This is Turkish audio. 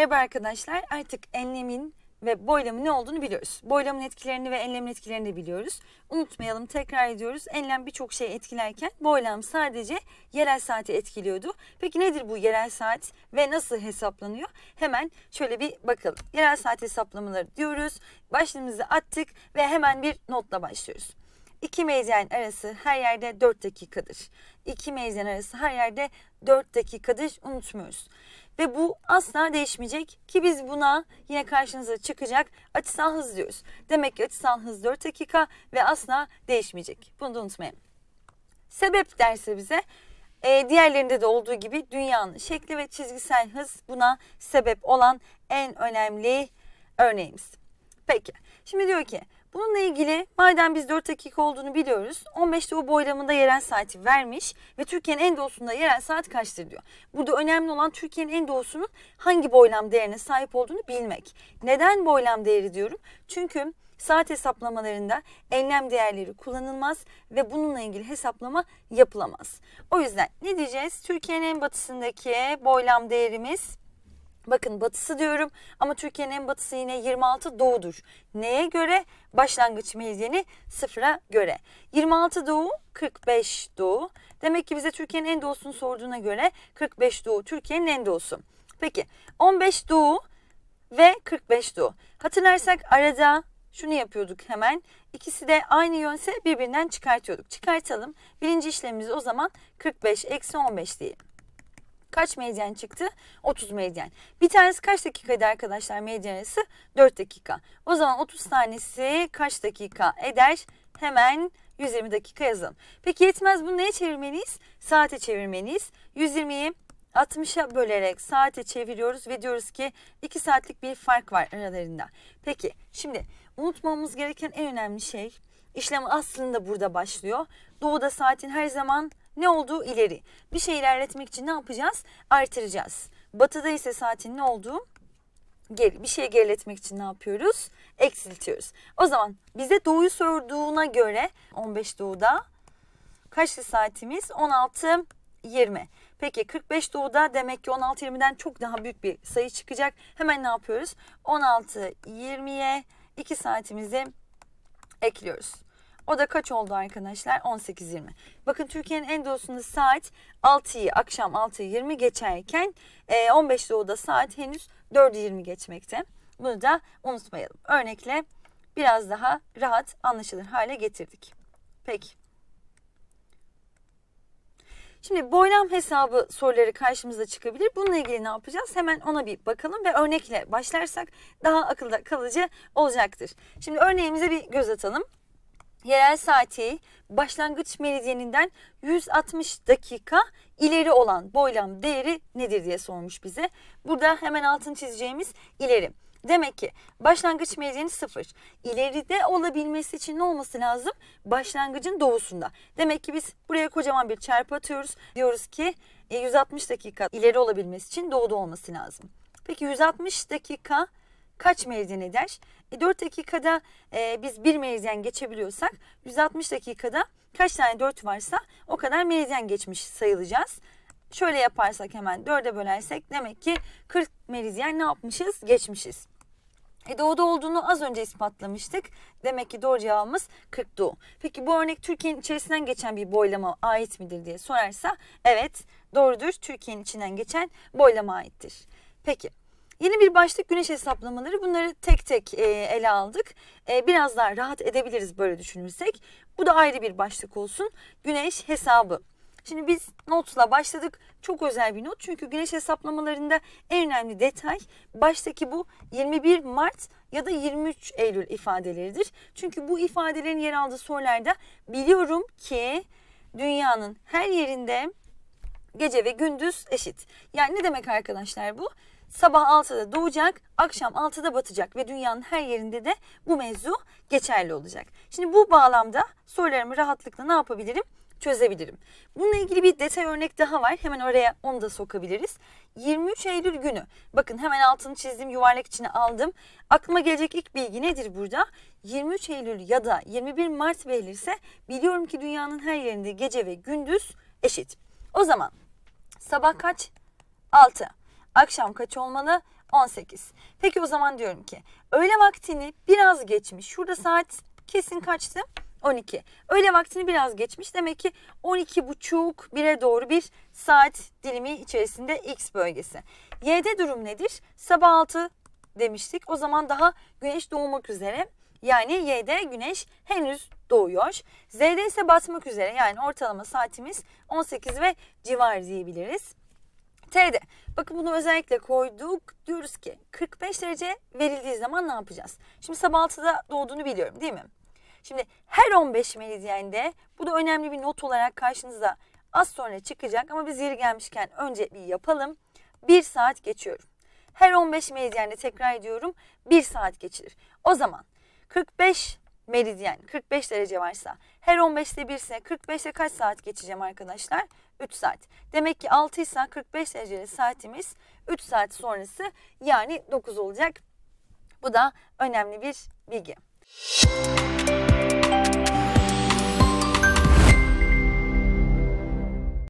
Merhaba arkadaşlar. Artık enlemin ve boylamın ne olduğunu biliyoruz. Boylamın etkilerini ve enlemin etkilerini de biliyoruz. Unutmayalım tekrar ediyoruz. Enlem birçok şey etkilerken boylam sadece yerel saati etkiliyordu. Peki nedir bu yerel saat ve nasıl hesaplanıyor? Hemen şöyle bir bakalım. Yerel saat hesaplamaları diyoruz. Başlığımızı attık ve hemen bir notla başlıyoruz. İki meyzen arası her yerde 4 dakikadır. İki meyzen arası her yerde 4 dakikadır unutmuyoruz. Ve bu asla değişmeyecek ki biz buna yine karşınıza çıkacak açısal hız diyoruz. Demek ki açısal hız 4 dakika ve asla değişmeyecek. Bunu da unutmayın. Sebep derse bize e, diğerlerinde de olduğu gibi dünyanın şekli ve çizgisel hız buna sebep olan en önemli örneğimiz. Peki şimdi diyor ki Bununla ilgili madem biz 4 dakika olduğunu biliyoruz 15'te o boylamında yerel saati vermiş ve Türkiye'nin en doğusunda yerel saat kaçtır diyor. Burada önemli olan Türkiye'nin en doğusunun hangi boylam değerine sahip olduğunu bilmek. Neden boylam değeri diyorum? Çünkü saat hesaplamalarında enlem değerleri kullanılmaz ve bununla ilgili hesaplama yapılamaz. O yüzden ne diyeceğiz? Türkiye'nin en batısındaki boylam değerimiz Bakın batısı diyorum ama Türkiye'nin en batısı yine 26 doğudur. Neye göre? Başlangıç meridyeni sıfıra göre. 26 doğu, 45 doğu. Demek ki bize Türkiye'nin en doğusunu sorduğuna göre 45 doğu Türkiye'nin en doğusu. Peki 15 doğu ve 45 doğu. Hatırlarsak arada şunu yapıyorduk hemen. İkisi de aynı yönse birbirinden çıkartıyorduk. Çıkartalım. Birinci işlemimiz o zaman 45 eksi 15 diyelim. Kaç medyan çıktı? 30 medyan. Bir tanesi kaç dakika eder arkadaşlar medyan arası? 4 dakika. O zaman 30 tanesi kaç dakika eder? Hemen 120 dakika yazalım. Peki yetmez bunu neye çevirmeliyiz? Saate çevirmeliyiz. 120'yi 60'a bölerek saate çeviriyoruz ve diyoruz ki 2 saatlik bir fark var aralarında. Peki şimdi unutmamamız gereken en önemli şey işlem aslında burada başlıyor. Doğuda saatin her zaman ne olduğu ileri. Bir şey ilerletmek için ne yapacağız? Artıracağız. Batıda ise saatin ne olduğu geri, bir şey geriletmek için ne yapıyoruz? Eksiltiyoruz. O zaman bize doğuyu sorduğuna göre 15 doğuda kaçlı saatimiz? 16 20. Peki 45 doğuda demek ki 16 20'den çok daha büyük bir sayı çıkacak. Hemen ne yapıyoruz? 16 20'ye 2 saatimizi ekliyoruz. O da kaç oldu arkadaşlar? 18.20. Bakın Türkiye'nin en doğusunda saat 6'yı akşam 6.20 geçerken 15 e, doğuda saat henüz 4.20 geçmekte. Bunu da unutmayalım. Örnekle biraz daha rahat anlaşılır hale getirdik. Peki. Şimdi boylam hesabı soruları karşımıza çıkabilir. Bununla ilgili ne yapacağız? Hemen ona bir bakalım ve örnekle başlarsak daha akılda kalıcı olacaktır. Şimdi örneğimize bir göz atalım yerel saati başlangıç meridyeninden 160 dakika ileri olan boylam değeri nedir diye sormuş bize. Burada hemen altını çizeceğimiz ileri. Demek ki başlangıç meridyeni sıfır. İleride olabilmesi için ne olması lazım? Başlangıcın doğusunda. Demek ki biz buraya kocaman bir çarpı atıyoruz. Diyoruz ki 160 e, dakika ileri olabilmesi için doğuda olması lazım. Peki 160 dakika kaç mevzen eder? E, 4 dakikada e, biz bir mevzen geçebiliyorsak 160 dakikada kaç tane 4 varsa o kadar mevzen geçmiş sayılacağız. Şöyle yaparsak hemen 4'e bölersek demek ki 40 meridyen ne yapmışız? Geçmişiz. E doğuda olduğunu az önce ispatlamıştık. Demek ki doğru cevabımız 40 doğu. Peki bu örnek Türkiye'nin içerisinden geçen bir boylama ait midir diye sorarsa evet doğrudur. Türkiye'nin içinden geçen boylama aittir. Peki Yeni bir başlık güneş hesaplamaları. Bunları tek tek e, ele aldık. E, biraz daha rahat edebiliriz böyle düşünürsek. Bu da ayrı bir başlık olsun. Güneş hesabı. Şimdi biz notla başladık. Çok özel bir not çünkü güneş hesaplamalarında en önemli detay baştaki bu 21 Mart ya da 23 Eylül ifadeleridir. Çünkü bu ifadelerin yer aldığı sorularda biliyorum ki dünyanın her yerinde gece ve gündüz eşit. Yani ne demek arkadaşlar bu? Sabah 6'da doğacak, akşam 6'da batacak ve dünyanın her yerinde de bu mevzu geçerli olacak. Şimdi bu bağlamda sorularımı rahatlıkla ne yapabilirim? çözebilirim. Bununla ilgili bir detay örnek daha var. Hemen oraya onu da sokabiliriz. 23 Eylül günü. Bakın hemen altını çizdim, yuvarlak içine aldım. Aklıma gelecek ilk bilgi nedir burada? 23 Eylül ya da 21 Mart belirse biliyorum ki dünyanın her yerinde gece ve gündüz eşit. O zaman sabah kaç? 6. Akşam kaç olmalı? 18. Peki o zaman diyorum ki öğle vaktini biraz geçmiş. Şurada saat kesin kaçtı? 12. Öğle vaktini biraz geçmiş. Demek ki 12 buçuk 1'e doğru bir saat dilimi içerisinde X bölgesi. Y'de durum nedir? Sabah 6 demiştik. O zaman daha güneş doğmak üzere. Yani Y'de güneş henüz doğuyor. Z'de ise batmak üzere. Yani ortalama saatimiz 18 ve civar diyebiliriz. T'de. Bakın bunu özellikle koyduk. Diyoruz ki 45 derece verildiği zaman ne yapacağız? Şimdi sabah 6'da doğduğunu biliyorum değil mi? Şimdi her 15 meridyende bu da önemli bir not olarak karşınıza az sonra çıkacak ama biz yeri gelmişken önce bir yapalım. 1 saat geçiyorum. Her 15 meridyende tekrar ediyorum 1 saat geçilir. O zaman 45 meridyen 45 derece varsa her 15'te 1 ise 45'te kaç saat geçeceğim arkadaşlar? 3 saat. Demek ki 6 ise 45 dereceli saatimiz 3 saat sonrası yani 9 olacak. Bu da önemli bir bilgi. Müzik